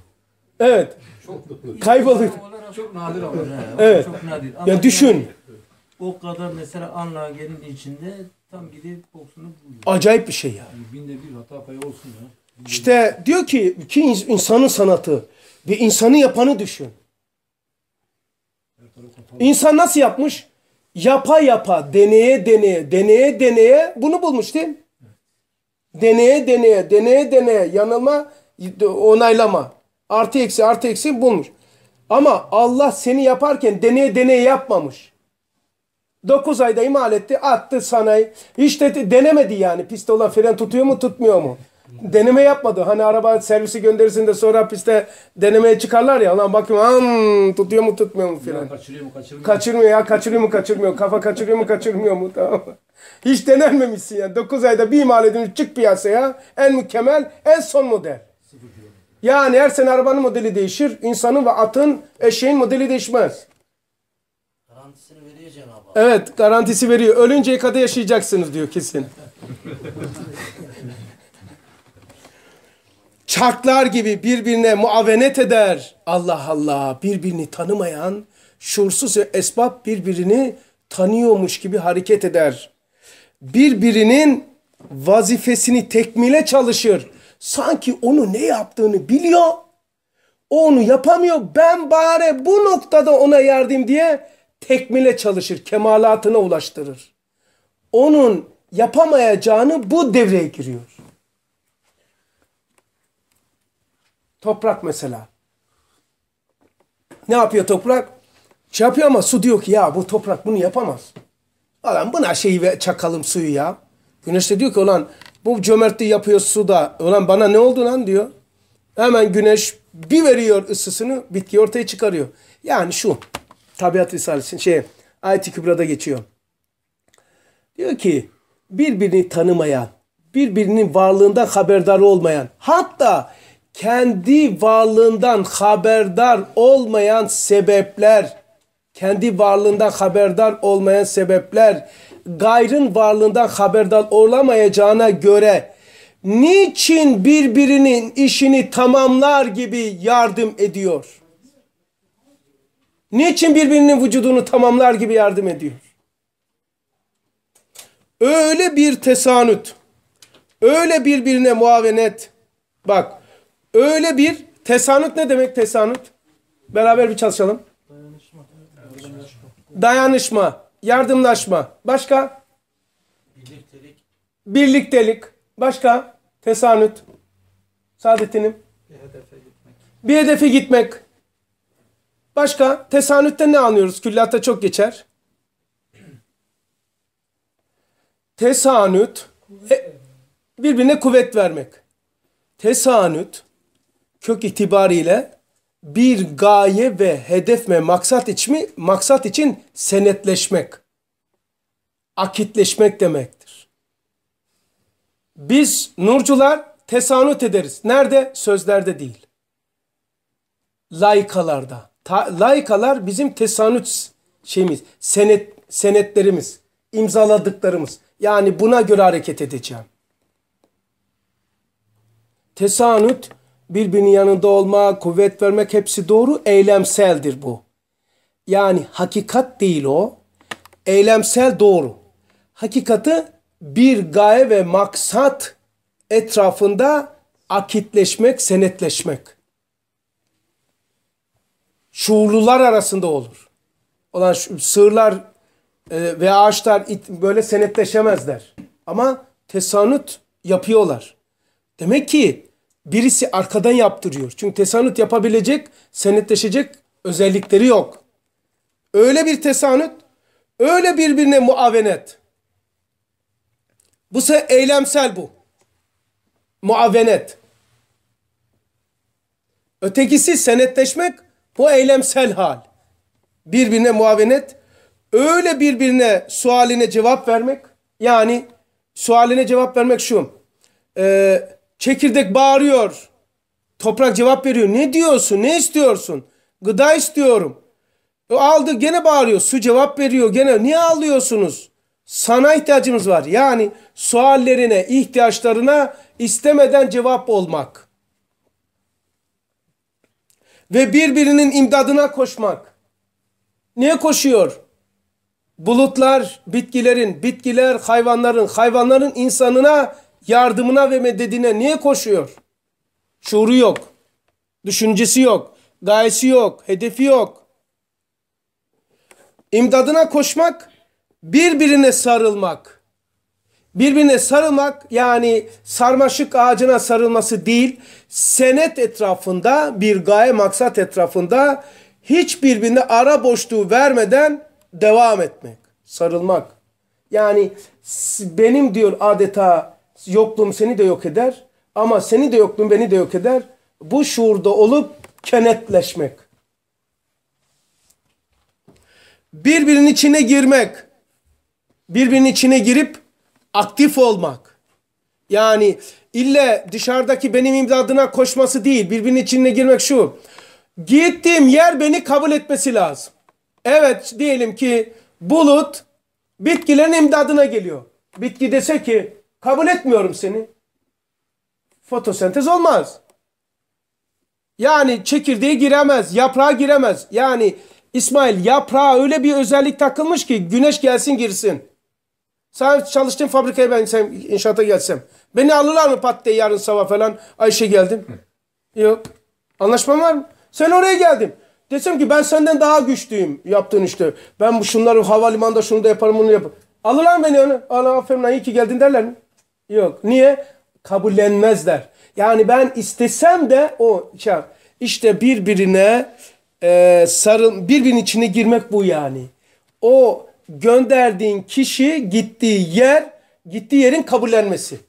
Evet. Çok kayboluyor. Çok nadir ama. Evet. Çok nadir. Ama ya düşün. O kadar mesela anla anlagenin içinde tam gidip boksunu buluyor. Acayip bir şey ya. Yani binde bir hata payı olsun ya. Binde işte bir... diyor ki ki insanın sanatı bir insanı yapanı düşün. İnsan nasıl yapmış? yapa yapa, deneye deneye, deneye deneye bunu bulmuş değil mi? Deneye deneye, deneye deneye, yanılma, onaylama. Artı eksi, artı eksi bulmuş. Ama Allah seni yaparken deneye deneye yapmamış. 9 ayda imal etti, attı sanayi. Hiç de denemedi yani. Piste olan fren tutuyor mu, tutmuyor mu? deneme yapmadı. Hani araba servisi gönderirsin de sonra piste denemeye çıkarlar ya. Lan bakayım am tutuyor mu tutmuyor mu filan. Kaçırıyor mu kaçırmıyor mu? Kaçırmıyor ya kaçırıyor mu kaçırmıyor. Kafa kaçırıyor mu kaçırmıyor mu tamam Hiç denenmemişsin ya. 9 ayda bir imal edilmiş çık piyasaya. En mükemmel en son model. Yani her sene arabanın modeli değişir. insanın ve atın eşeğin modeli değişmez. Garantisini veriyor Cenab-ı Evet garantisi veriyor. Ölünceye kadar yaşayacaksınız diyor kesin. <laughs> çarklar gibi birbirine muavenet eder. Allah Allah birbirini tanımayan şursuz ve esbab birbirini tanıyormuş gibi hareket eder. Birbirinin vazifesini tekmile çalışır. Sanki onu ne yaptığını biliyor. O onu yapamıyor. Ben bari bu noktada ona yardım diye tekmile çalışır. Kemalatına ulaştırır. Onun yapamayacağını bu devreye giriyor. Toprak mesela. Ne yapıyor toprak? Şey yapıyor ama su diyor ki ya bu toprak bunu yapamaz. Ulan buna şeyi ve çakalım suyu ya. Güneş de diyor ki olan bu cömertliği yapıyor su da. Ulan bana ne oldu lan diyor. Hemen güneş bir veriyor ısısını bitki ortaya çıkarıyor. Yani şu tabiat risalesi şey ayet-i kübrada geçiyor. Diyor ki birbirini tanımayan, birbirinin varlığından haberdar olmayan, hatta kendi varlığından haberdar olmayan sebepler, kendi varlığından haberdar olmayan sebepler, gayrın varlığından haberdar olamayacağına göre niçin birbirinin işini tamamlar gibi yardım ediyor? Niçin birbirinin vücudunu tamamlar gibi yardım ediyor? Öyle bir tesanüt, öyle birbirine muavenet. Bak Öyle bir tesanüt ne demek tesanüt? Beraber bir çalışalım. Dayanışma. Dayanışma. yardımlaşma. Başka? Birliktelik. Birliktelik. Başka? Tesanüt. Saadetinim. Bir hedefe gitmek. Bir hedefe gitmek. Başka? Tesanütte ne anlıyoruz? Külliyatta çok geçer. Tesanüt. E, birbirine kuvvet vermek. Tesanüt kök itibariyle bir gaye ve hedef ve maksat için, maksat için senetleşmek, akitleşmek demektir. Biz nurcular tesanut ederiz. Nerede? Sözlerde değil. Laykalarda. Ta, laykalar bizim tesanut şeyimiz, senet, senetlerimiz, imzaladıklarımız. Yani buna göre hareket edeceğim. Tesanut birbirinin yanında olma, kuvvet vermek hepsi doğru. Eylemseldir bu. Yani hakikat değil o. Eylemsel doğru. Hakikatı bir gaye ve maksat etrafında akitleşmek, senetleşmek. Şuurlular arasında olur. Olan sığırlar e, ve ağaçlar böyle senetleşemezler. Ama tesanüt yapıyorlar. Demek ki birisi arkadan yaptırıyor. Çünkü tesanüt yapabilecek, senetleşecek özellikleri yok. Öyle bir tesanüt, öyle birbirine muavenet. Bu se eylemsel bu. Muavenet. Ötekisi senetleşmek, bu eylemsel hal. Birbirine muavenet, öyle birbirine sualine cevap vermek. Yani sualine cevap vermek şu. Eee Çekirdek bağırıyor. Toprak cevap veriyor. Ne diyorsun? Ne istiyorsun? Gıda istiyorum. O e, aldı gene bağırıyor. Su cevap veriyor gene. Niye ağlıyorsunuz? Sana ihtiyacımız var. Yani suallerine, ihtiyaçlarına istemeden cevap olmak. Ve birbirinin imdadına koşmak. Niye koşuyor? Bulutlar bitkilerin, bitkiler hayvanların, hayvanların insanına Yardımına ve mededine niye koşuyor? Şuuru yok. Düşüncesi yok. Gayesi yok. Hedefi yok. İmdadına koşmak, birbirine sarılmak. Birbirine sarılmak yani sarmaşık ağacına sarılması değil, senet etrafında, bir gaye maksat etrafında hiç ara boşluğu vermeden devam etmek, sarılmak. Yani benim diyor adeta yokluğum seni de yok eder ama seni de yokluğun beni de yok eder. Bu şuurda olup kenetleşmek. Birbirinin içine girmek. Birbirinin içine girip aktif olmak. Yani ille dışarıdaki benim imdadına koşması değil. Birbirinin içine girmek şu. Gittiğim yer beni kabul etmesi lazım. Evet diyelim ki bulut bitkilerin imdadına geliyor. Bitki dese ki Kabul etmiyorum seni. Fotosentez olmaz. Yani çekirdeği giremez, yaprağa giremez. Yani İsmail yaprağa öyle bir özellik takılmış ki güneş gelsin girsin. Sen çalıştığın fabrikaya ben sen inşaata gelsem. Beni alırlar mı pat diye yarın sabah falan Ayşe geldim. Yok. Anlaşmam var mı? Sen oraya geldim. Desem ki ben senden daha güçlüyüm yaptığın işte. Ben bu şunları havalimanında şunu da yaparım bunu yaparım. Alırlar mı beni öyle? Allah aferin iyi ki geldin derler mi? Yok. Niye? Kabullenmezler. Yani ben istesem de o şey, işte birbirine e, sarıl, birbirinin içine girmek bu yani. O gönderdiğin kişi gittiği yer, gittiği yerin kabullenmesi.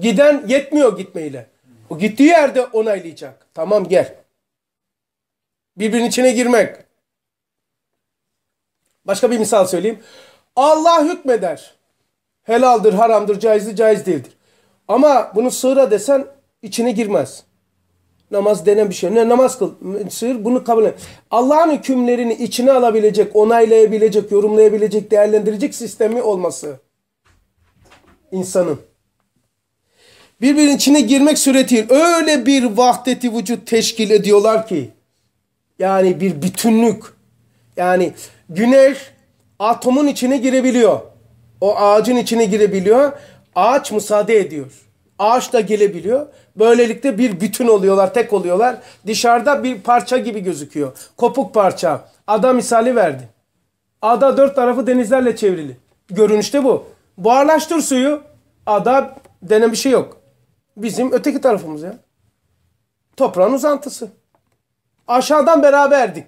Giden yetmiyor gitmeyle. O gittiği yerde onaylayacak. Tamam gel. Birbirinin içine girmek. Başka bir misal söyleyeyim. Allah hükmeder. Helaldir, haramdır, caizdir, caiz değildir. Ama bunu sığıra desen içine girmez. Namaz denen bir şey. Ne namaz kıl, sığır bunu kabul et. Allah'ın hükümlerini içine alabilecek, onaylayabilecek, yorumlayabilecek, değerlendirecek sistemi olması insanın. Birbirinin içine girmek suretiyle öyle bir vahdeti vücut teşkil ediyorlar ki yani bir bütünlük. Yani güneş atomun içine girebiliyor. O ağacın içine girebiliyor. Ağaç müsaade ediyor. Ağaç da gelebiliyor. Böylelikle bir bütün oluyorlar, tek oluyorlar. Dışarıda bir parça gibi gözüküyor. Kopuk parça. Ada misali verdi. Ada dört tarafı denizlerle çevrili. Görünüşte bu. Buharlaştır suyu. Ada denen bir şey yok. Bizim öteki tarafımız ya. Toprağın uzantısı. Aşağıdan beraberdik.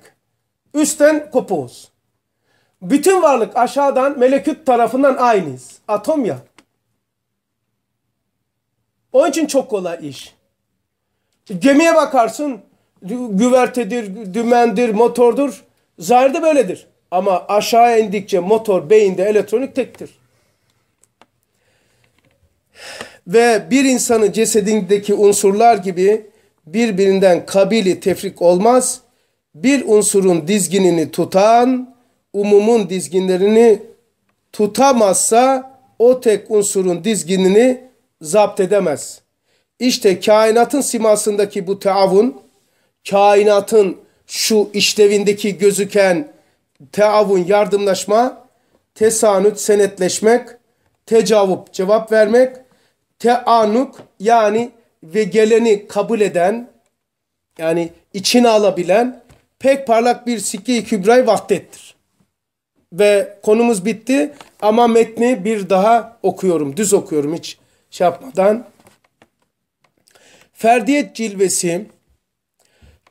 Üstten kopuğuz. Bütün varlık aşağıdan melekut tarafından aynıyız. Atom ya. Onun için çok kolay iş. Gemiye bakarsın güvertedir, dümendir, motordur. Zahirde böyledir. Ama aşağı indikçe motor beyinde elektronik tektir. Ve bir insanın cesedindeki unsurlar gibi birbirinden kabili tefrik olmaz. Bir unsurun dizginini tutan umumun dizginlerini tutamazsa o tek unsurun dizginini zapt edemez. İşte kainatın simasındaki bu teavun, kainatın şu işlevindeki gözüken teavun yardımlaşma, tesanüt senetleşmek, tecavup cevap vermek, teanuk yani ve geleni kabul eden yani içine alabilen pek parlak bir sikki-i vahdettir ve konumuz bitti ama metni bir daha okuyorum. Düz okuyorum hiç şey yapmadan. Ferdiyet cilvesi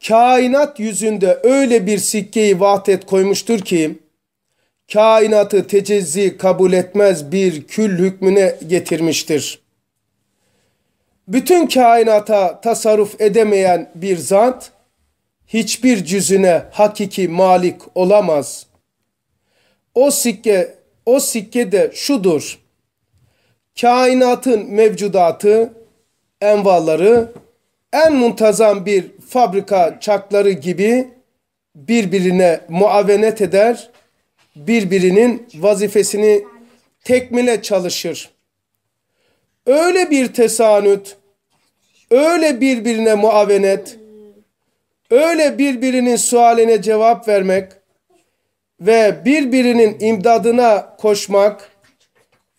kainat yüzünde öyle bir sikkeyi vahdet koymuştur ki kainatı tecezzi kabul etmez bir kül hükmüne getirmiştir. Bütün kainata tasarruf edemeyen bir zat hiçbir cüzüne hakiki malik olamaz.'' O sikke o sikke de şudur. Kainatın mevcudatı, envalları en muntazam bir fabrika çakları gibi birbirine muavenet eder, birbirinin vazifesini tekmile çalışır. Öyle bir tesanüt, öyle birbirine muavenet, öyle birbirinin sualine cevap vermek, ve birbirinin imdadına koşmak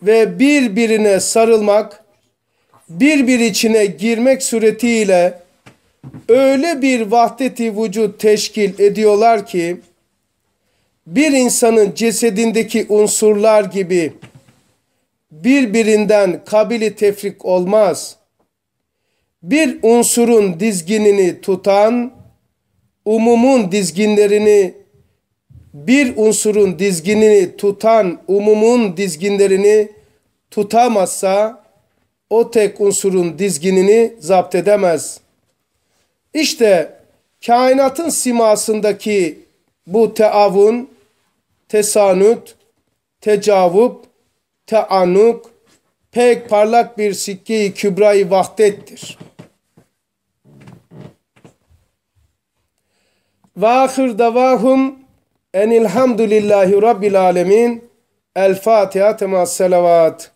ve birbirine sarılmak, birbir içine girmek suretiyle öyle bir vahdeti vücut teşkil ediyorlar ki, bir insanın cesedindeki unsurlar gibi birbirinden kabili tefrik olmaz. Bir unsurun dizginini tutan, umumun dizginlerini bir unsurun dizginini tutan umumun dizginlerini tutamazsa o tek unsurun dizginini zapt edemez. İşte kainatın simasındaki bu teavun, tesanüt, tecavüp, teanuk pek parlak bir sikki-i kübra-i vahdettir. Vahir davahum Enilhamdülillahi Rabbil Alemin. El Fatiha temas selavat.